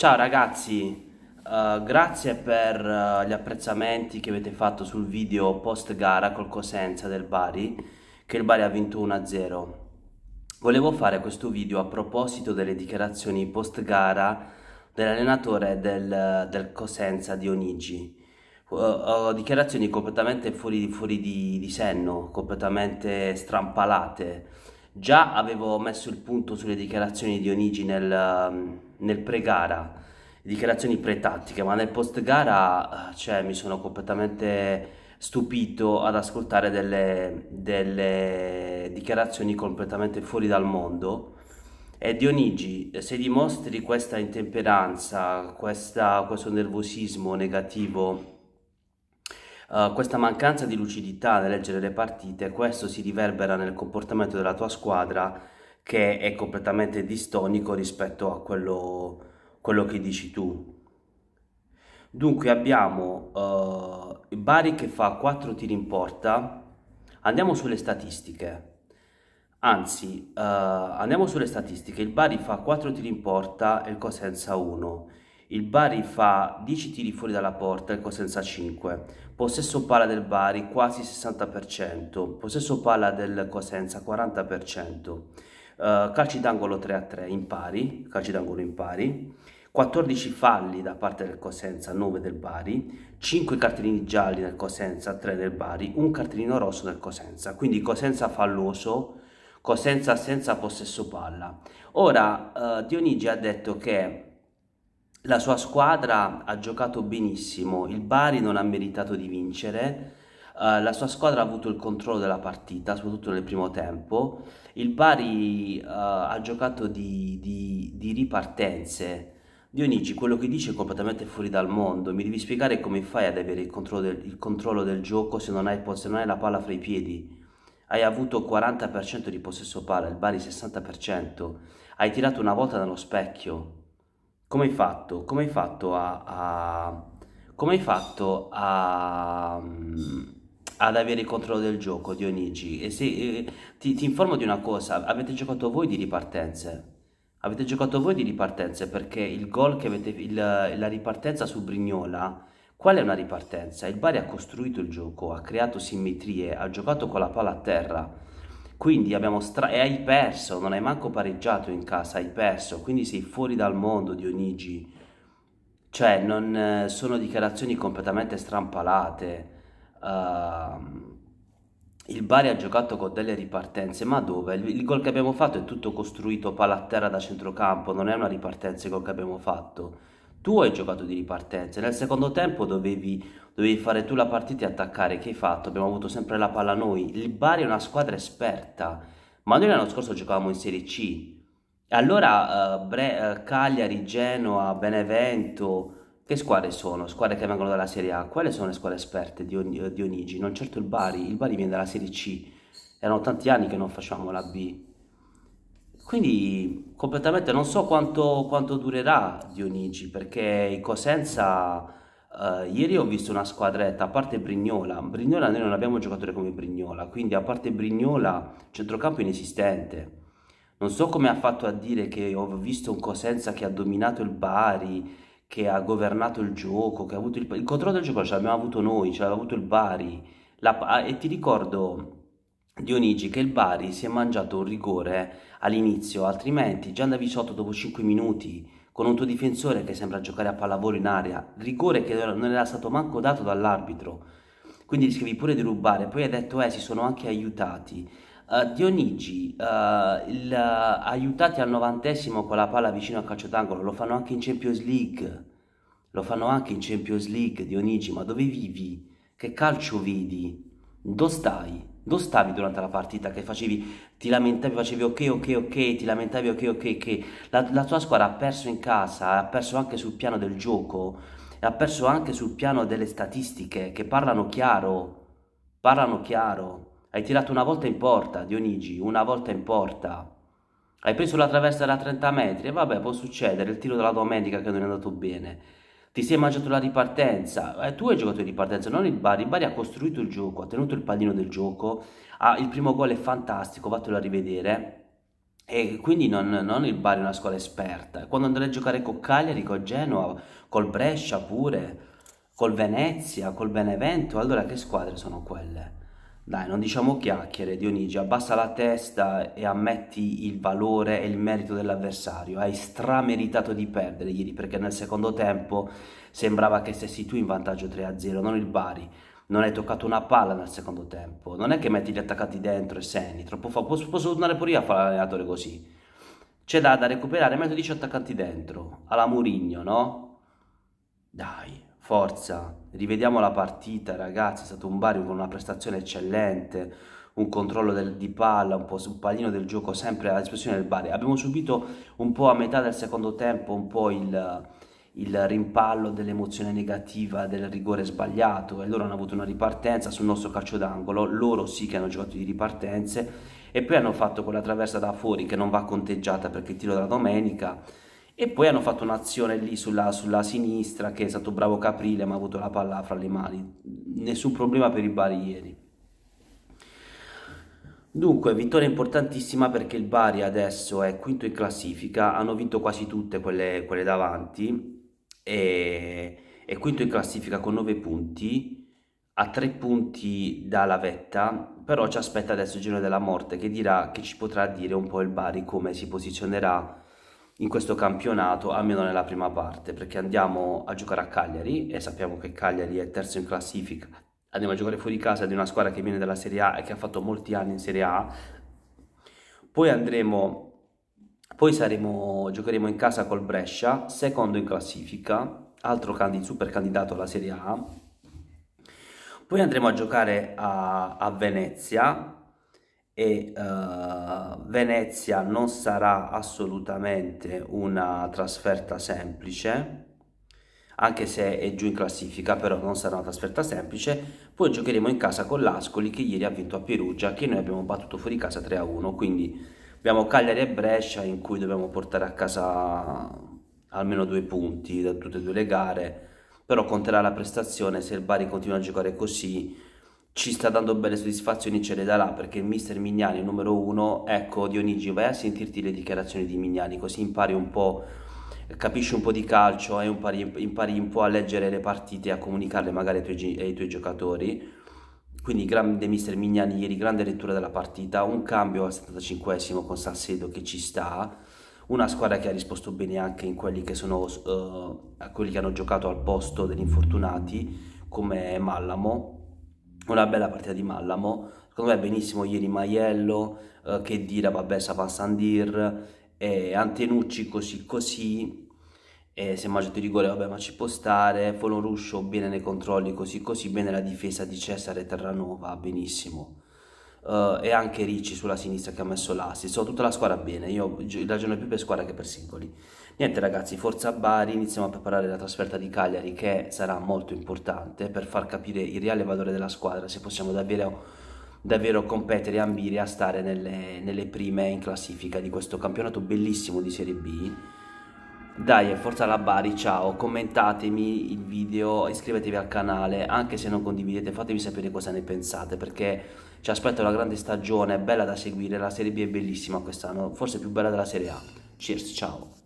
Ciao ragazzi, uh, grazie per uh, gli apprezzamenti che avete fatto sul video post gara col Cosenza del Bari, che il Bari ha vinto 1-0. Volevo fare questo video a proposito delle dichiarazioni post gara dell'allenatore del, del, Cosenza Dionigi. Uh, dichiarazioni completamente fuori, fuori di, di senno, completamente strampalate. Già avevo messo il punto sulle dichiarazioni di Dionigi nel... Um, nel pre-gara, dichiarazioni pre-tattiche, ma nel post-gara cioè, mi sono completamente stupito ad ascoltare delle, delle dichiarazioni completamente fuori dal mondo. E Dionigi, se dimostri questa intemperanza, questa, questo nervosismo negativo, uh, questa mancanza di lucidità nel leggere le partite, questo si riverbera nel comportamento della tua squadra che è completamente distonico rispetto a quello, quello che dici tu. Dunque abbiamo uh, Bari che fa 4 tiri in porta. Andiamo sulle statistiche. Anzi, uh, andiamo sulle statistiche. Il Bari fa 4 tiri in porta e il Cosenza 1. Il Bari fa 10 tiri fuori dalla porta e il Cosenza 5. Possesso palla del Bari quasi 60%. Possesso palla del Cosenza 40%. Uh, calci d'angolo 3 a 3 in pari, calci d'angolo in pari, 14 falli da parte del Cosenza, 9 del Bari, 5 cartellini gialli nel Cosenza, 3 del Bari, un cartellino rosso nel Cosenza, quindi Cosenza falloso, Cosenza senza possesso palla. Ora, uh, Dionigi ha detto che la sua squadra ha giocato benissimo, il Bari non ha meritato di vincere, eh, la sua squadra ha avuto il controllo della partita, soprattutto nel primo tempo. Il Bari eh, ha giocato di, di, di ripartenze. Dionigi, quello che dice è completamente fuori dal mondo. Mi devi spiegare come fai ad avere il controllo del, il controllo del gioco se non, hai, se non, hai, la palla fra i piedi. Hai avuto 40% di possesso palla, il Bari 60%. Hai tirato una volta dallo specchio. Come hai fatto? Come hai fatto a... a come hai fatto a... Um, ad avere il controllo del gioco, Dionigi. E se, eh, ti, ti, informo di una cosa, avete giocato voi di ripartenze. Avete giocato voi di ripartenze perché il gol che avete, il, la ripartenza su Brignola, qual è una ripartenza? Il Bari ha costruito il gioco, ha creato simmetrie, ha giocato con la palla a terra. Quindi abbiamo stra- e hai perso, non hai manco pareggiato in casa, hai perso, quindi sei fuori dal mondo Dionigi. Cioè, non, eh, sono dichiarazioni completamente strampalate Uh, il Bari ha giocato con delle ripartenze, ma dove? Il, il gol che abbiamo fatto è tutto costruito palla a terra da centrocampo, non è una ripartenza il gol che abbiamo fatto. Tu hai giocato di ripartenza, nel secondo tempo dovevi, dovevi fare tu la partita e attaccare, che hai fatto? Abbiamo avuto sempre la palla noi. Il Bari è una squadra esperta, ma noi l'anno scorso giocavamo in Serie C. Allora uh, Bre- uh, Cagliari, Genoa, Benevento, che squadre sono? Squadre che vengono dalla Serie A. Quali sono le squadre esperte di, On- di Onigi? Non certo il Bari, il Bari viene dalla Serie C. Erano tanti anni che non facevamo la B. Quindi completamente non so quanto, quanto durerà Dionigi perché in Cosenza eh, ieri ho visto una squadretta a parte Brignola. Brignola noi non abbiamo giocatore come Brignola, quindi a parte Brignola centrocampo inesistente. Non so come ha fatto a dire che ho visto un Cosenza che ha dominato il Bari che ha governato il gioco, che ha avuto il, il controllo del gioco ce l'abbiamo avuto noi, ce l'ha avuto il Bari. La, e ti ricordo, Dionigi, che il Bari si è mangiato un rigore all'inizio, altrimenti già andavi sotto dopo 5 minuti con un tuo difensore che sembra giocare a pallavolo in aria, rigore che non era stato manco dato dall'arbitro, quindi rischiavi pure di rubare. Poi hai detto, eh, si sono anche aiutati. Uh, Dionigi, uh, il, uh, aiutati al novantesimo con la palla vicino al calcio d'angolo, lo fanno anche in Champions League, lo fanno anche in Champions League, Dionigi, ma dove vivi? Che calcio vedi? Dove stai? Dove stavi durante la partita che facevi? Ti lamentavi, facevi ok, ok, ok, ti lamentavi ok, ok, ok. La, la tua squadra ha perso in casa, ha perso anche sul piano del gioco, ha perso anche sul piano delle statistiche che parlano chiaro, parlano chiaro. Hai tirato una volta in porta, Dionigi, una volta in porta. Hai preso la traversa da 30 metri e vabbè, può succedere, il tiro della domenica che non è andato bene. Ti sei mangiato la ripartenza, eh, tu hai giocato in ripartenza, non il Bari. Il Bari ha costruito il gioco, ha tenuto il pallino del gioco, ah, il primo gol è fantastico, vattelo a rivedere. E quindi non, non, il Bari è una squadra esperta. Quando andrai a giocare con Cagliari, con Genoa, col Brescia pure, col Venezia, col Benevento, allora che squadre sono quelle? Dai, non diciamo chiacchiere, Dionigi, abbassa la testa e ammetti il valore e il merito dell'avversario. Hai strameritato di perdere ieri perché nel secondo tempo sembrava che stessi tu in vantaggio 3-0, non il Bari. Non hai toccato una palla nel secondo tempo. Non è che metti gli attaccati dentro e segni. Troppo fa... Posso, tornare pure io a fare l'allenatore così. C'è da, da recuperare, metto 10 attaccanti dentro. Alla Murigno, no? Dai, Forza, rivediamo la partita ragazzi, è stato un Bari con una prestazione eccellente, un controllo del, di palla, un po' sul pallino del gioco sempre alla disposizione del Bari. Abbiamo subito un po' a metà del secondo tempo un po' il, il rimpallo dell'emozione negativa, del rigore sbagliato e loro hanno avuto una ripartenza sul nostro calcio d'angolo, loro sì che hanno giocato di ripartenze e poi hanno fatto quella traversa da fuori che non va conteggiata perché il tiro della domenica e poi hanno fatto un'azione lì sulla, sulla, sinistra che è stato bravo Caprile ma ha avuto la palla fra le mani nessun problema per il Bari ieri dunque vittoria importantissima perché il Bari adesso è quinto in classifica hanno vinto quasi tutte quelle, quelle davanti e è quinto in classifica con 9 punti a 3 punti dalla vetta però ci aspetta adesso il giro della morte che dirà che ci potrà dire un po' il Bari come si posizionerà in questo campionato, almeno nella prima parte, perché andiamo a giocare a Cagliari e sappiamo che Cagliari è terzo in classifica. Andiamo a giocare fuori casa di una squadra che viene dalla Serie A e che ha fatto molti anni in Serie A. Poi andremo, poi saremo, giocheremo in casa col Brescia, secondo in classifica, altro candid super candidato alla Serie A. Poi andremo a giocare a, a Venezia, e uh, Venezia non sarà assolutamente una trasferta semplice anche se è giù in classifica però non sarà una trasferta semplice poi giocheremo in casa con l'Ascoli che ieri ha vinto a Perugia che noi abbiamo battuto fuori casa 3 a 1 quindi abbiamo Cagliari e Brescia in cui dobbiamo portare a casa almeno due punti da tutte e due le gare però conterà la prestazione se il Bari continua a giocare così ci sta dando belle soddisfazioni ce le darà perché il mister Mignani numero uno ecco Dionigi vai a sentirti le dichiarazioni di Mignani così impari un po' capisci un po' di calcio e impari, impari, un po' a leggere le partite a comunicarle magari ai tuoi, ai tuoi giocatori quindi grande mister Mignani ieri grande lettura della partita un cambio al 75 esimo con Sassedo che ci sta una squadra che ha risposto bene anche in quelli che sono uh, quelli che hanno giocato al posto degli infortunati come Mallamo una bella partita di Mallamo, secondo me benissimo ieri Maiello, eh, che dire, vabbè, Safa Sandir, eh, Antenucci così così, eh, se mangiato di rigore vabbè ma ci può stare, Ruscio bene nei controlli così così, bene la difesa di Cesare Terranova, benissimo uh, e anche Ricci sulla sinistra che ha messo l'assi, so tutta la squadra bene, io ragiono più per squadra che per singoli. Niente ragazzi, forza Bari, iniziamo a preparare la trasferta di Cagliari che sarà molto importante per far capire il reale valore della squadra, se possiamo davvero davvero competere e ambire a stare nelle, nelle, prime in classifica di questo campionato bellissimo di Serie B. Dai, forza la Bari, ciao, commentatemi il video, iscrivetevi al canale, anche se non condividete, fatemi sapere cosa ne pensate, perché ci aspetta una grande stagione, bella da seguire, la Serie B è bellissima quest'anno, forse più bella della Serie A. Cheers, ciao!